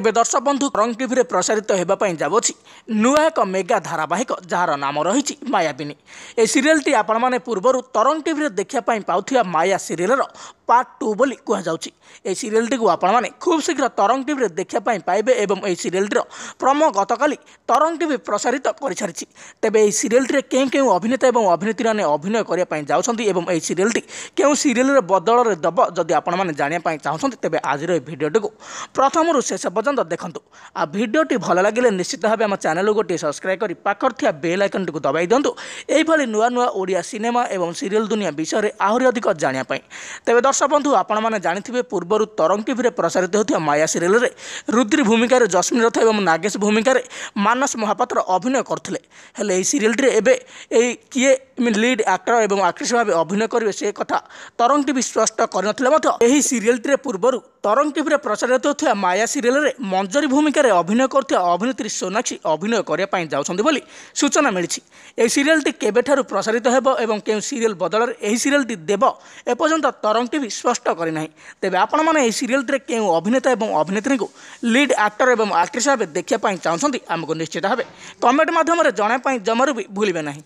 ଏବେ ଦର୍ଶକ ବନ୍ଧୁ ରଙ୍ଗ ଟିଭିରେ ପ୍ରସାରିତ ହେବା ପାଇଁ ଯାଉଛି ନୂଆ ଏକ ମେଗା ଧାରାବାହିକ ଯାହାର ନାମ ରହିଛି ମାୟାବିନୀ ଏହି ସିରିଏଲ୍ଟି ଆପଣମାନେ ପୂର୍ବରୁ ତରଙ୍ଗ ଟିଭିରେ ଦେଖିବା ପାଇଁ ପାଉଥିବା ମାୟା ସିରିଏଲ୍ର ପାର୍ଟ ଟୁ ବୋଲି କୁହାଯାଉଛି ଏହି ସିରିଏଲ୍ଟିକୁ ଆପଣମାନେ ଖୁବ୍ ଶୀଘ୍ର ତରଙ୍ଗ ଟିଭିରେ ଦେଖିବା ପାଇଁ ପାଇବେ ଏବଂ ଏହି ସିରିଏଲ୍ଟିର ପ୍ରମୋ ଗତକାଲି ତରଙ୍ଗ ଟିଭି ପ୍ରସାରିତ କରିସାରିଛି ତେବେ ଏହି ସିରିଏଲ୍ଟିରେ କେଉଁ କେଉଁ ଅଭିନେତା ଏବଂ ଅଭିନେତ୍ରୀମାନେ ଅଭିନୟ କରିବା ପାଇଁ ଯାଉଛନ୍ତି ଏବଂ ଏହି ସିରିଏଲ୍ଟି କେଉଁ ସିରିଏଲ୍ର ବଦଳରେ ଦେବ ଯଦି ଆପଣମାନେ ଜାଣିବା ପାଇଁ ଚାହୁଁଛନ୍ତି ତେବେ ଆଜିର ଏହି ଭିଡ଼ିଓଟିକୁ ପ୍ରଥମରୁ ଶେଷ ପର୍ଯ୍ୟନ୍ତ পর্যন্ত দেখুন আর ভিডিওটি ভালো লাগলে নিশ্চিত ভাবে আমার চ্যানেল গোটি সবসক্রাইব করে পাখর থাকা বেল আইকনটি দবাই দিও এইভাবে নূয় নূয় ওড়িয়া সিনেমা এবং সিরিয়াল দুনিয়া বিষয়ে আহরি অধিক জাঁয়া তেমন দর্শক বন্ধু আপনার জাঁথিবে পূর্বর তরঙ্গ টিভি প্রসারিত হওয়া মায়া সিরিয়ালের ରୁଦ୍ରି ଭୂମିକାରେ ଯଶ୍ମୀ ରଥ ଏବଂ ନାଗେଶ ଭୂମିକାରେ ମାନସ ମହାପାତ୍ର ଅଭିନୟ କରିଥିଲେ ହେଲେ ଏହି ସିରିଏଲ୍ଟିରେ ଏବେ ଏହି କିଏ ଲିଡ୍ ଆକ୍ଟର ଏବଂ ଆକ୍ଟ୍ରେସ୍ ଭାବେ ଅଭିନୟ କରିବେ ସେ କଥା ତରଙ୍ଗ ଟିଭି ସ୍ପଷ୍ଟ କରିନଥିଲେ ମଧ୍ୟ ଏହି ସିରିଏଲ୍ଟିରେ ପୂର୍ବରୁ ତରଙ୍ଗ ଟିଭିରେ ପ୍ରଚାରିତ ହେଉଥିବା ମାୟା ସିରିଏଲ୍ରେ ମଞ୍ଜରୀ ଭୂମିକାରେ ଅଭିନୟ କରୁଥିବା ଅଭିନେତ୍ରୀ ସୋନାକ୍ଷୀ ଅଭିନୟ କରିବା ପାଇଁ ଯାଉଛନ୍ତି ବୋଲି ସୂଚନା ମିଳିଛି ଏହି ସିରିଏଲ୍ଟି କେବେଠାରୁ ପ୍ରସାରିତ ହେବ ଏବଂ କେଉଁ ସିରିଏଲ୍ ବଦଳରେ ଏହି ସିରିଏଲ୍ଟି ଦେବ ଏପର୍ଯ୍ୟନ୍ତ ତରଙ୍ଗ ଟିଭି ସ୍ପଷ୍ଟ କରିନାହିଁ ତେବେ ଆପଣମାନେ ଏହି ସିରିଏଲ୍ଟିରେ କେଉଁ ଅଭିନେତା ଏବଂ ଅଭିନେତ୍ରୀଙ୍କୁ ଲିଡ୍ ଆକ୍ଟର ଏବଂ ଆକ୍ଟ୍ରେସ୍ ଭାବେ ଦେଖିବା ପାଇଁ ଚାହୁଁଛନ୍ତି ଆମକୁ ନିଶ୍ଚିତ ଭାବେ କମେଣ୍ଟ ମାଧ୍ୟମରେ ଜଣାଇବା ପାଇଁ ଜମାରୁ ବି ଭୁଲିବେ ନାହିଁ